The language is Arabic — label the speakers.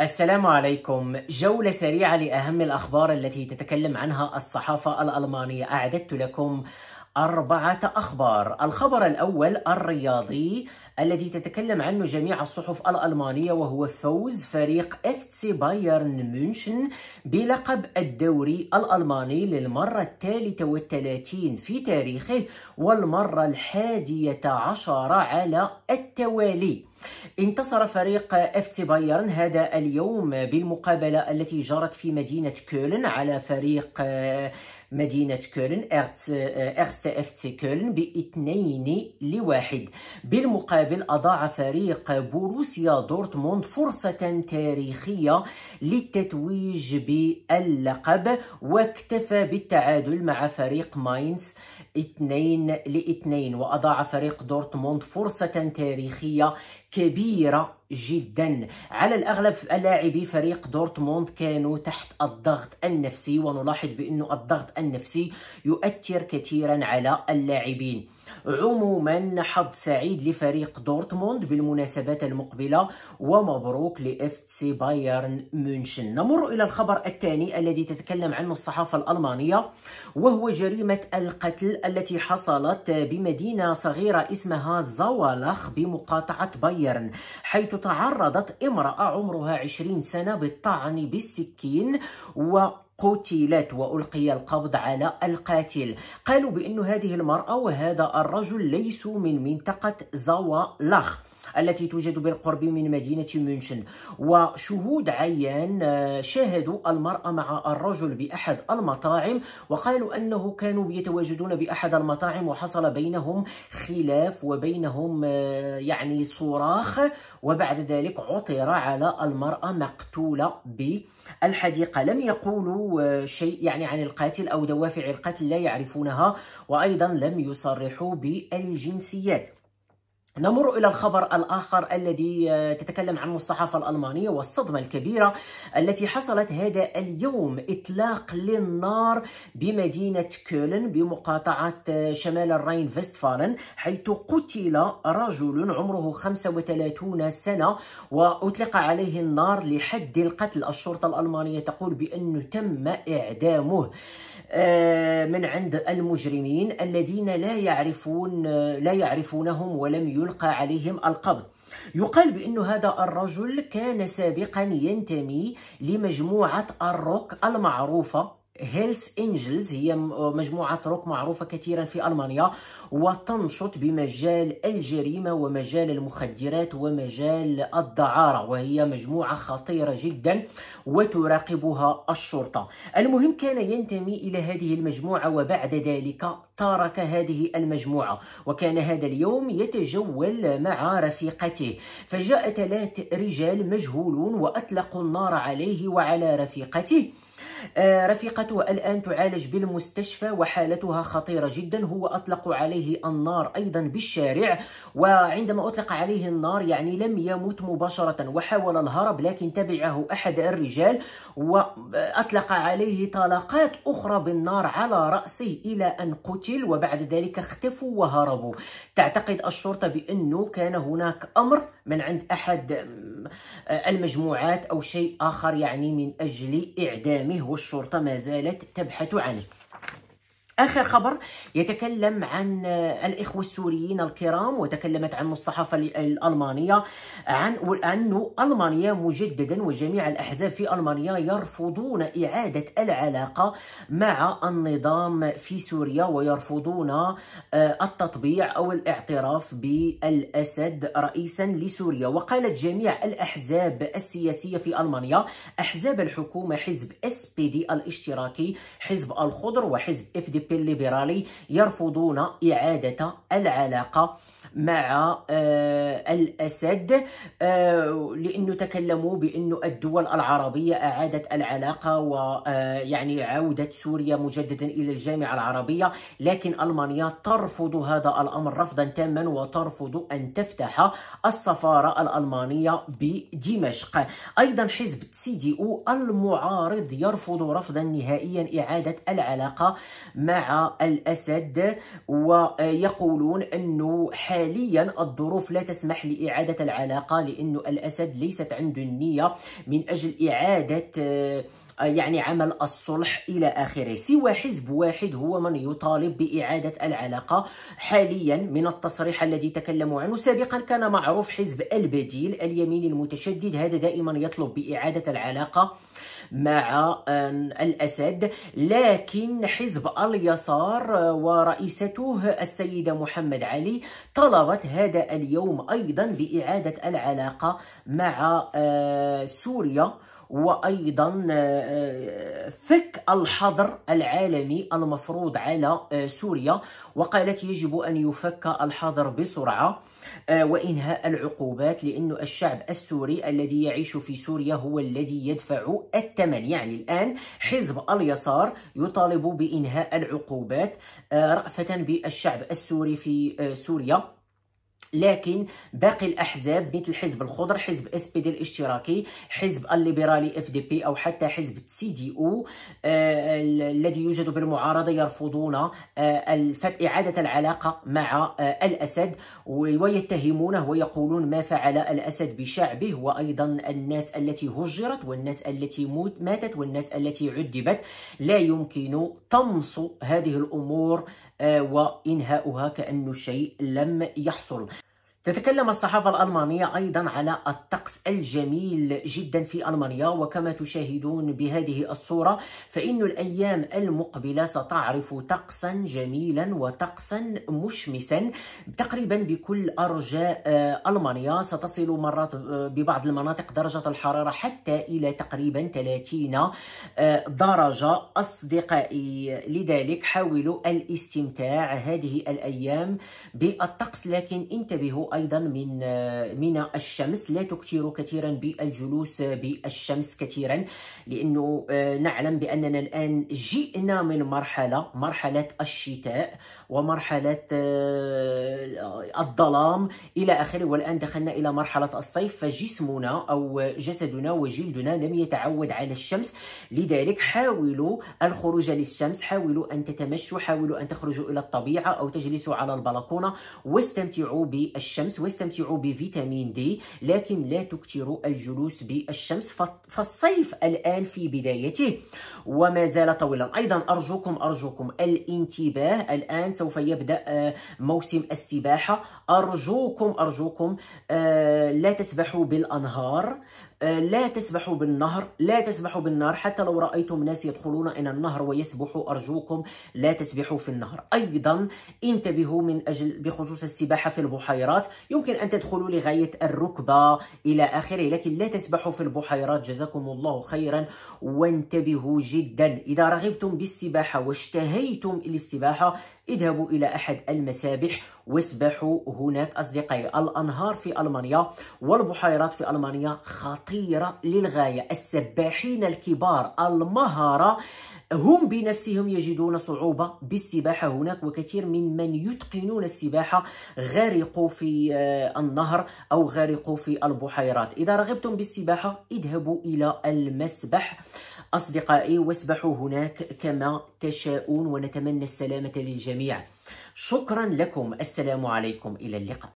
Speaker 1: السلام عليكم جولة سريعة لأهم الأخبار التي تتكلم عنها الصحافة الألمانية أعددت لكم أربعة أخبار الخبر الأول الرياضي الذي تتكلم عنه جميع الصحف الألمانية وهو فوز فريق افتسي بايرن مونشن بلقب الدوري الألماني للمرة الثالثة والثلاثين في تاريخه والمرة الحادية عشر على التوالي انتصر فريق اف تي بايرن هذا اليوم بالمقابله التي جرت في مدينه كولن على فريق مدينة كولن إرست آه، اف تي كولن باثنين لواحد بالمقابل أضاع فريق بوروسيا دورتموند فرصة تاريخية للتتويج باللقب واكتفى بالتعادل مع فريق ماينز اثنين لاثنين وأضاع فريق دورتموند فرصة تاريخية كبيرة جدا على الأغلب لاعبي فريق دورتموند كانوا تحت الضغط النفسي ونلاحظ بانه الضغط النفسي يؤثر كثيرا على اللاعبين عموما حظ سعيد لفريق دورتموند بالمناسبات المقبلة ومبروك لإف سي بايرن مونشن نمر إلى الخبر الثاني الذي تتكلم عنه الصحافة الألمانية وهو جريمة القتل التي حصلت بمدينة صغيرة اسمها زوالخ بمقاطعة بايرن حيث تعرضت امرأة عمرها 20 سنة بالطعن بالسكين و قتلت وألقي القبض على القاتل قالوا بأن هذه المرأة وهذا الرجل ليسوا من منطقة زوالخ التي توجد بالقرب من مدينة ميونشن وشهود عيان آه، شاهدوا المرأة مع الرجل بأحد المطاعم وقالوا أنه كانوا يتواجدون بأحد المطاعم وحصل بينهم خلاف وبينهم آه، يعني صراخ وبعد ذلك عطر على المرأة مقتولة بالحديقة لم يقولوا آه، شيء يعني عن القاتل أو دوافع القتل لا يعرفونها وأيضا لم يصرحوا بالجنسيات نمر إلى الخبر الآخر الذي آه، تتكلم عنه الصحافة الألمانية والصدمة الكبيرة التي حصلت هذا اليوم إطلاق للنار بمدينة كولن بمقاطعة آه، شمال الراين فيستفالن حيث قتل رجل عمره 35 سنة وأطلق عليه النار لحد القتل الشرطة الألمانية تقول بأنه تم إعدامه آه، من عند المجرمين الذين لا يعرفون لا يعرفونهم ولم ألقى عليهم القبض يقال بأن هذا الرجل كان سابقا ينتمي لمجموعة الروك المعروفة هيلس انجلز هي مجموعة روك معروفة كثيرا في ألمانيا وتنشط بمجال الجريمة ومجال المخدرات ومجال الدعارة وهي مجموعة خطيرة جدا وتراقبها الشرطة المهم كان ينتمي إلى هذه المجموعة وبعد ذلك ترك هذه المجموعة وكان هذا اليوم يتجول مع رفيقته فجاء ثلاث رجال مجهولون وأطلقوا النار عليه وعلى رفيقته آه، رفيقته الآن تعالج بالمستشفى وحالتها خطيرة جدا هو أطلق عليه النار أيضا بالشارع وعندما أطلق عليه النار يعني لم يمت مباشرة وحاول الهرب لكن تبعه أحد الرجال وأطلق عليه طلقات أخرى بالنار على رأسه إلى أن قتل وبعد ذلك اختفوا وهربوا تعتقد الشرطة بأنه كان هناك أمر من عند أحد المجموعات أو شيء آخر يعني من أجل إعدامه والشرطة ما زالت تبحث عنه آخر خبر يتكلم عن الإخوة السوريين الكرام وتكلمت عنه الصحافة الألمانية عن أنه ألمانيا مجددا وجميع الأحزاب في ألمانيا يرفضون إعادة العلاقة مع النظام في سوريا ويرفضون آه، التطبيع أو الاعتراف بالأسد رئيسا لسوريا وقالت جميع الأحزاب السياسية في ألمانيا أحزاب الحكومة حزب SPD الاشتراكي حزب الخضر وحزب FDP الليبرالي يرفضون إعادة العلاقة مع آه، الأسد آه، لأنه تكلموا بأن الدول العربية أعادت العلاقة ويعني آه، عودة سوريا مجددا إلى الجامعة العربية لكن ألمانيا ترفض هذا الأمر رفضا تاما وترفض أن تفتح السفارة الألمانية بدمشق أيضا حزب تسيدي المعارض يرفض رفضا نهائيا إعادة العلاقة مع مع الأسد ويقولون أنه حاليا الظروف لا تسمح لإعادة العلاقة لأنه الأسد ليست عنده النية من أجل إعادة آه، آه، يعني عمل الصلح إلى آخره سوى حزب واحد هو من يطالب بإعادة العلاقة حاليا من التصريح الذي تكلموا عنه سابقا كان معروف حزب البديل اليمين المتشدد هذا دائما يطلب بإعادة العلاقة مع الأسد لكن حزب اليسار آه، ورئيسته السيدة محمد علي طلبت هذا اليوم أيضا بإعادة العلاقة مع آه، سوريا وايضا آه، آه، فك الحظر العالمي المفروض على آه، سوريا وقالت يجب ان يفك الحظر بسرعه وانهاء العقوبات لأن الشعب السوري الذي يعيش في سوريا هو الذي يدفع الثمن يعني الان حزب اليسار يطالب بانهاء العقوبات رأفه بالشعب السوري في سوريا لكن باقي الاحزاب مثل حزب الخضر حزب اس بي دي الاشتراكي حزب الليبرالي اف دي بي او حتى حزب سي دي او الذي يوجد بالمعارضه يرفضون آه، اعاده العلاقه مع آه، الاسد ويتهمونه ويقولون ما فعل الاسد بشعبه وايضا الناس التي هجرت والناس التي ماتت والناس التي عذبت لا يمكن طمس هذه الامور آه، وإنهاؤها كأن شيء لم يحصل تتكلم الصحافة الألمانية أيضا على الطقس الجميل جدا في ألمانيا وكما تشاهدون بهذه الصورة فإن الأيام المقبلة ستعرف طقسا جميلا وطقسا مشمسا تقريبا بكل أرجاء آه، ألمانيا ستصل مرات آه، ببعض المناطق درجة الحرارة حتى إلى تقريبا 30 آه، درجة أصدقائي لذلك حاولوا الاستمتاع هذه الأيام بالطقس لكن انتبهوا أيضا من من الشمس لا تكثر كثيرا بالجلوس بالشمس كثيرا لأنه آه، نعلم بأننا الآن جئنا من مرحلة مرحلة الشتاء ومرحلة آه، الظلام إلى آخره والآن دخلنا إلى مرحلة الصيف فجسمنا أو جسدنا وجلدنا لم يتعود على الشمس لذلك حاولوا الخروج للشمس حاولوا أن تتمشوا حاولوا أن تخرجوا إلى الطبيعة أو تجلسوا على البلكونة واستمتعوا بالشمس الشمس واستمتعوا بفيتامين دي لكن لا تكثروا الجلوس بالشمس فالصيف الآن في بدايته وما زال طويلا أيضا أرجوكم أرجوكم الانتباه الآن سوف يبدأ آه، موسم السباحة أرجوكم أرجوكم آه، لا تسبحوا بالأنهار آه، لا تسبحوا بالنهر لا تسبحوا بالنار حتى لو رأيتم ناس يدخلون إلى النهر ويسبحوا أرجوكم لا تسبحوا في النهر أيضا انتبهوا من أجل بخصوص السباحة في البحيرات يمكن أن تدخلوا لغاية الركبة إلى آخره لكن لا تسبحوا في البحيرات جزاكم الله خيرا وانتبهوا جدا إذا رغبتم بالسباحة واشتهيتم السباحة اذهبوا إلى أحد المسابح واسبحوا هناك أصدقائي الأنهار في ألمانيا والبحيرات في ألمانيا خطيرة للغاية السباحين الكبار المهارة هم بنفسهم يجدون صعوبة بالسباحة هناك وكثير من من يتقنون السباحة غرقوا في آه، النهر أو غرقوا في البحيرات إذا رغبتم بالسباحة اذهبوا إلى المسبح أصدقائي واسبحوا هناك كما تشاءون ونتمنى السلامة للجميع شكرا لكم السلام عليكم إلى اللقاء